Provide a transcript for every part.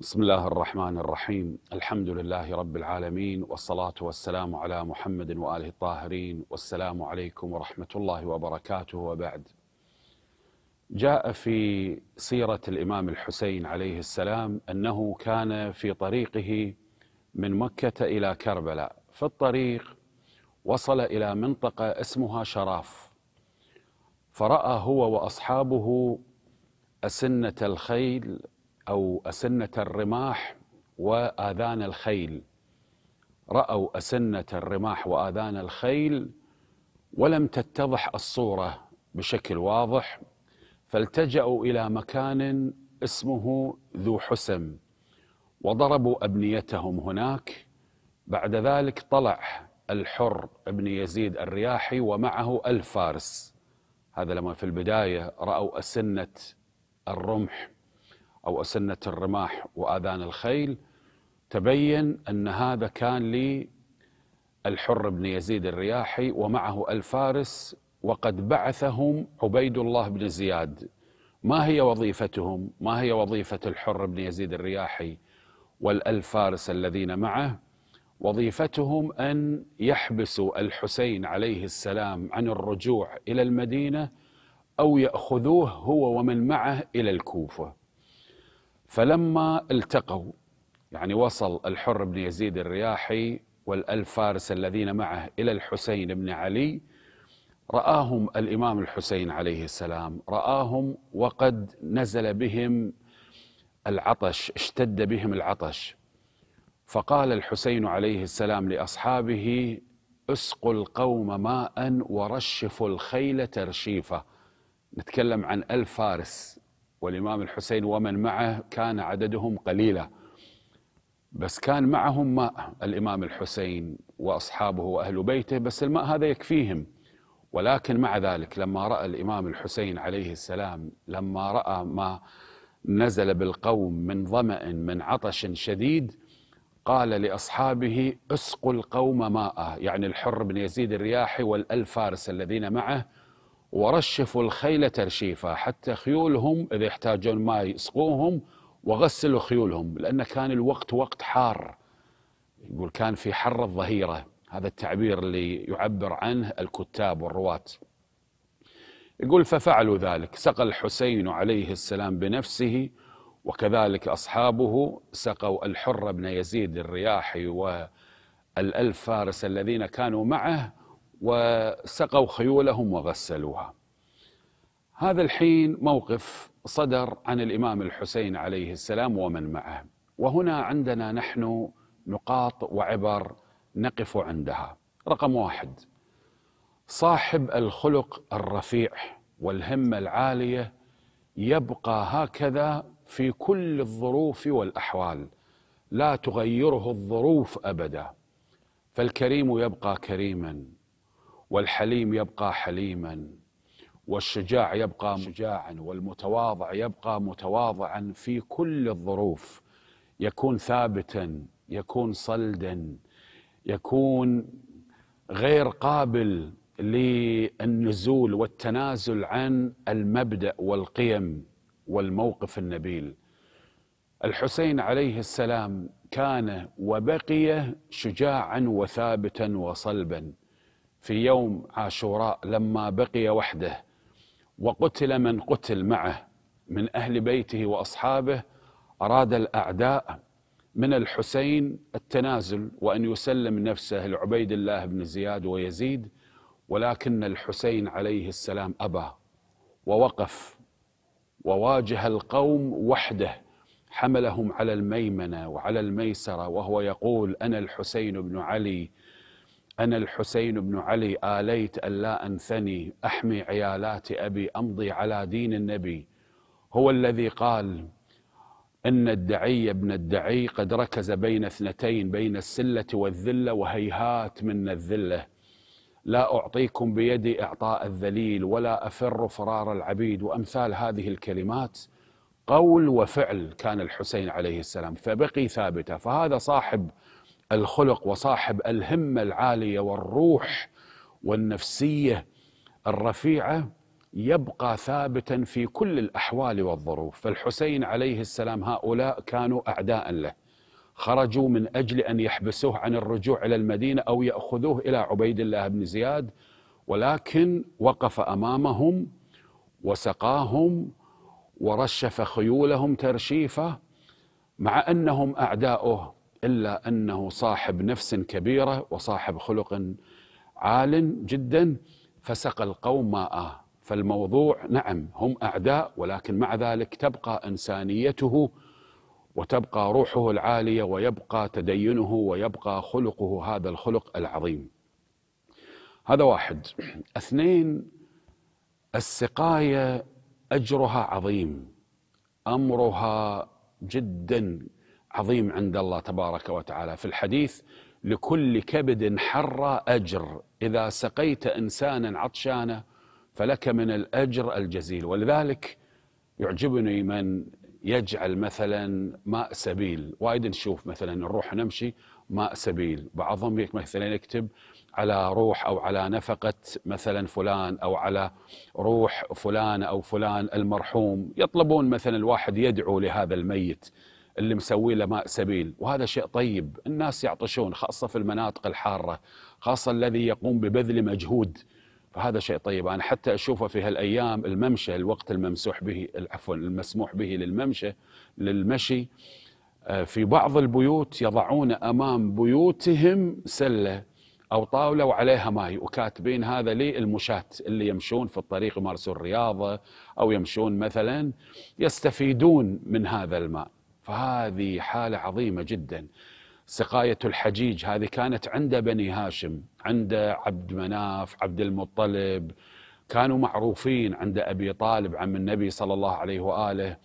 بسم الله الرحمن الرحيم الحمد لله رب العالمين والصلاة والسلام على محمد وآله الطاهرين والسلام عليكم ورحمة الله وبركاته وبعد جاء في سيرة الإمام الحسين عليه السلام أنه كان في طريقه من مكة إلى كربلاء في الطريق وصل إلى منطقة اسمها شراف فرأى هو وأصحابه أسنة الخيل أو أسنة الرماح وآذان الخيل رأوا أسنة الرماح وآذان الخيل ولم تتضح الصورة بشكل واضح فالتجأوا إلى مكان اسمه ذو حسم وضربوا أبنيتهم هناك بعد ذلك طلع الحر ابن يزيد الرياحي ومعه الفارس فارس هذا لما في البداية رأوا أسنة الرمح أو أسنة الرماح وآذان الخيل تبين أن هذا كان الحر بن يزيد الرياحي ومعه الفارس وقد بعثهم عبيد الله بن زياد ما هي وظيفتهم ما هي وظيفة الحر بن يزيد الرياحي والألفارس الذين معه وظيفتهم أن يحبسوا الحسين عليه السلام عن الرجوع إلى المدينة أو يأخذوه هو ومن معه إلى الكوفة فلما التقوا يعني وصل الحر بن يزيد الرياحي والألف فارس الذين معه إلى الحسين بن علي رآهم الإمام الحسين عليه السلام رآهم وقد نزل بهم العطش اشتد بهم العطش فقال الحسين عليه السلام لأصحابه اسقوا القوم ماء ورشفوا الخيل ترشيفا نتكلم عن ألف فارس والإمام الحسين ومن معه كان عددهم قليلا بس كان معهم ماء الإمام الحسين وأصحابه وأهل بيته بس الماء هذا يكفيهم ولكن مع ذلك لما رأى الإمام الحسين عليه السلام لما رأى ما نزل بالقوم من ظمأ من عطش شديد قال لأصحابه اسقوا القوم ماء يعني الحر بن يزيد الرياحي والألف فارس الذين معه ورشفوا الخيل ترشيفا حتى خيولهم إذا يحتاجون ماء يسقوهم وغسلوا خيولهم لأن كان الوقت وقت حار يقول كان في حر الظهيرة هذا التعبير اللي يعبر عنه الكتاب والرواة يقول ففعلوا ذلك سقى الحسين عليه السلام بنفسه وكذلك أصحابه سقوا الحر بن يزيد الرياحي والألف فارس الذين كانوا معه وسقوا خيولهم وغسلوها هذا الحين موقف صدر عن الإمام الحسين عليه السلام ومن معه وهنا عندنا نحن نقاط وعبر نقف عندها رقم واحد صاحب الخلق الرفيع والهمة العالية يبقى هكذا في كل الظروف والأحوال لا تغيره الظروف أبدا فالكريم يبقى كريما والحليم يبقى حليما والشجاع يبقى شجاعا والمتواضع يبقى متواضعا في كل الظروف يكون ثابتا يكون صلدا يكون غير قابل للنزول والتنازل عن المبدا والقيم والموقف النبيل الحسين عليه السلام كان وبقي شجاعا وثابتا وصلبا في يوم عاشوراء لما بقي وحده وقتل من قتل معه من أهل بيته وأصحابه أراد الأعداء من الحسين التنازل وأن يسلم نفسه لعبيد الله بن زياد ويزيد ولكن الحسين عليه السلام أبى ووقف وواجه القوم وحده حملهم على الميمنة وعلى الميسرة وهو يقول أنا الحسين بن علي أنا الحسين بن علي آليت ألا أنثني أحمي عيالات أبي أمضي على دين النبي هو الذي قال إن الدعي ابن الدعي قد ركز بين اثنتين بين السلة والذلة وهيهات من الذلة لا أعطيكم بيدي إعطاء الذليل ولا أفر فرار العبيد وأمثال هذه الكلمات قول وفعل كان الحسين عليه السلام فبقي ثابتة فهذا صاحب الخلق وصاحب الهمة العالية والروح والنفسية الرفيعة يبقى ثابتا في كل الأحوال والظروف فالحسين عليه السلام هؤلاء كانوا أعداء له خرجوا من أجل أن يحبسوه عن الرجوع إلى المدينة أو يأخذوه إلى عبيد الله بن زياد ولكن وقف أمامهم وسقاهم ورشف خيولهم ترشيفه مع أنهم أعداؤه إلا أنه صاحب نفس كبيرة وصاحب خلق عال جدا فسقى القوم ماءه فالموضوع نعم هم أعداء ولكن مع ذلك تبقى إنسانيته وتبقى روحه العالية ويبقى تدينه ويبقى خلقه هذا الخلق العظيم هذا واحد اثنين السقاية أجرها عظيم أمرها جدا عظيم عند الله تبارك وتعالى في الحديث لكل كبد حر أجر إذا سقيت إنسانا عطشانا فلك من الأجر الجزيل ولذلك يعجبني من يجعل مثلا ماء سبيل وايد نشوف مثلا نروح نمشي ماء سبيل بعضهم مثلا يكتب على روح أو على نفقة مثلا فلان أو على روح فلان أو فلان المرحوم يطلبون مثلا الواحد يدعو لهذا الميت اللي مسوي له ماء سبيل وهذا شيء طيب الناس يعطشون خاصة في المناطق الحارة خاصة الذي يقوم ببذل مجهود فهذا شيء طيب أنا حتى أشوفه في هالأيام الممشى الوقت الممسوح به عفوا المسموح به للممشى للمشي آه، في بعض البيوت يضعون أمام بيوتهم سلة أو طاولة وعليها ماي وكاتبين هذا للمشاة اللي يمشون في الطريق يمارسون الرياضة أو يمشون مثلا يستفيدون من هذا الماء فهذه حالة عظيمة جدا سقاية الحجيج هذه كانت عند بني هاشم عند عبد مناف عبد المطلب كانوا معروفين عند أبي طالب عم النبي صلى الله عليه وآله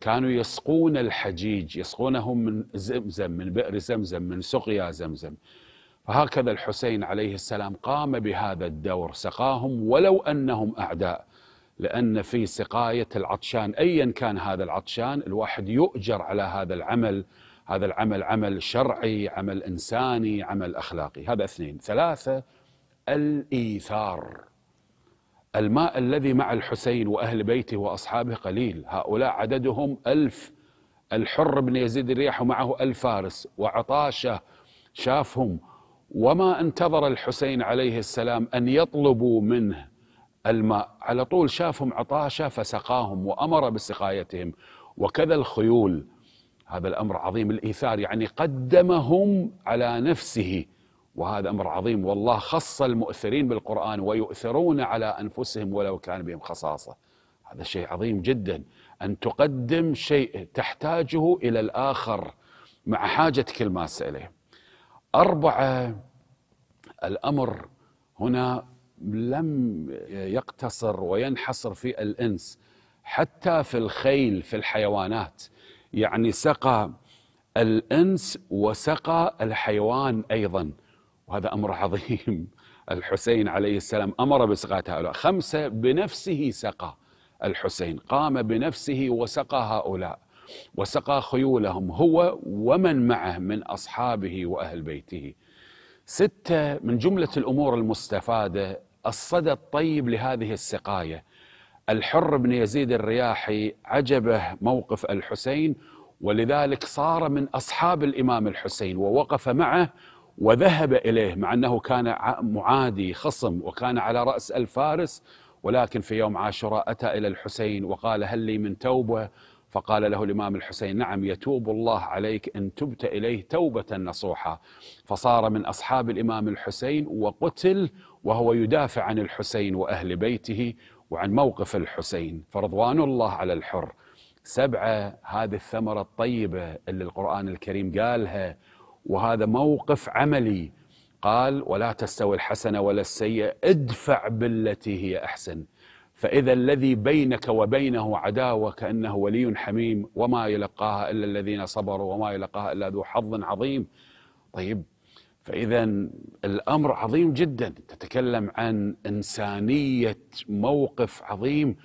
كانوا يسقون الحجيج يسقونهم من زمزم من بئر زمزم من سقيا زمزم فهكذا الحسين عليه السلام قام بهذا الدور سقاهم ولو أنهم أعداء لأن في سقاية العطشان أيا كان هذا العطشان الواحد يؤجر على هذا العمل هذا العمل عمل شرعي عمل إنساني عمل أخلاقي هذا اثنين ثلاثة الإيثار الماء الذي مع الحسين وأهل بيته وأصحابه قليل هؤلاء عددهم ألف الحر بن يزيد الرياح ومعه ألف فارس وعطاشه شافهم وما انتظر الحسين عليه السلام أن يطلبوا منه الماء على طول شافهم عطاشه فسقاهم وامر بسقايتهم وكذا الخيول هذا الامر عظيم الايثار يعني قدمهم على نفسه وهذا امر عظيم والله خص المؤثرين بالقران ويؤثرون على انفسهم ولو كان بهم خصاصه هذا شيء عظيم جدا ان تقدم شيء تحتاجه الى الاخر مع حاجتك الماسه اليه. اربعه الامر هنا لم يقتصر وينحصر في الإنس حتى في الخيل في الحيوانات يعني سقى الإنس وسقى الحيوان أيضا وهذا أمر عظيم الحسين عليه السلام أمر بسقاة هؤلاء خمسة بنفسه سقى الحسين قام بنفسه وسقى هؤلاء وسقى خيولهم هو ومن معه من أصحابه وأهل بيته ستة من جملة الأمور المستفادة الصدى الطيب لهذه السقاية الحر بن يزيد الرياحي عجبه موقف الحسين ولذلك صار من أصحاب الإمام الحسين ووقف معه وذهب إليه مع أنه كان معادي خصم وكان على رأس الفارس ولكن في يوم عاشوراء أتى إلى الحسين وقال هل لي من توبة فقال له الإمام الحسين نعم يتوب الله عليك إن تبت إليه توبة نصوحة فصار من أصحاب الإمام الحسين وقتل وهو يدافع عن الحسين وأهل بيته وعن موقف الحسين فرضوان الله على الحر سبعة هذه الثمرة الطيبة اللي القرآن الكريم قالها وهذا موقف عملي قال ولا تستوي الحسنة ولا السيئة ادفع بالتي هي أحسن فإذا الذي بينك وبينه عداوة كأنه ولي حميم وما يلقاها إلا الذين صبروا وما يلقاها إلا ذو حظ عظيم طيب فإذا الأمر عظيم جدا تتكلم عن إنسانية موقف عظيم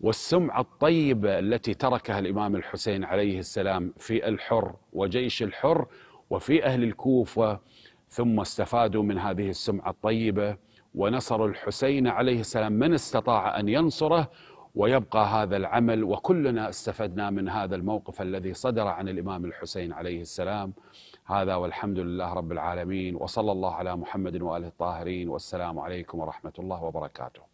والسمعة الطيبة التي تركها الإمام الحسين عليه السلام في الحر وجيش الحر وفي أهل الكوفة ثم استفادوا من هذه السمعة الطيبة ونصروا الحسين عليه السلام من استطاع أن ينصره ويبقى هذا العمل وكلنا استفدنا من هذا الموقف الذي صدر عن الإمام الحسين عليه السلام هذا والحمد لله رب العالمين وصلى الله على محمد واله الطاهرين والسلام عليكم ورحمه الله وبركاته